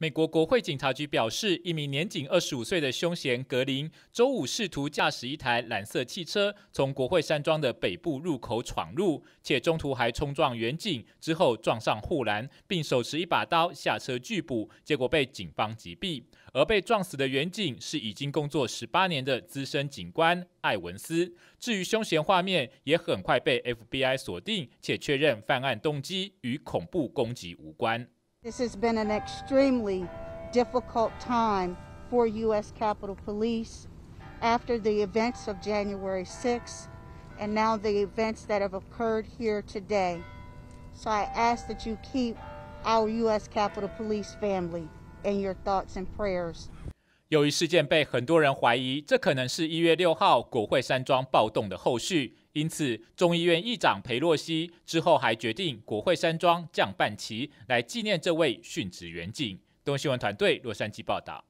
美国国会警察局表示，一名年仅二十五岁的凶嫌格林周五试图驾驶一台蓝色汽车从国会山庄的北部入口闯入，且中途还冲撞远警，之后撞上护栏，并手持一把刀下车拒捕，结果被警方击毙。而被撞死的远警是已经工作十八年的资深警官艾文斯。至于凶嫌画面，也很快被 FBI 锁定，且确认犯案动机与恐怖攻击无关。This has been an extremely difficult time for U.S. Capitol Police after the events of January 6th and now the events that have occurred here today. So I ask that you keep our U.S. Capitol Police family in your thoughts and prayers. 由于事件被很多人怀疑，这可能是一月六号国会山庄暴动的后续，因此，众议院议长裴洛西之后还决定国会山庄降半旗，来纪念这位殉职远警。东新闻团队洛杉矶报道。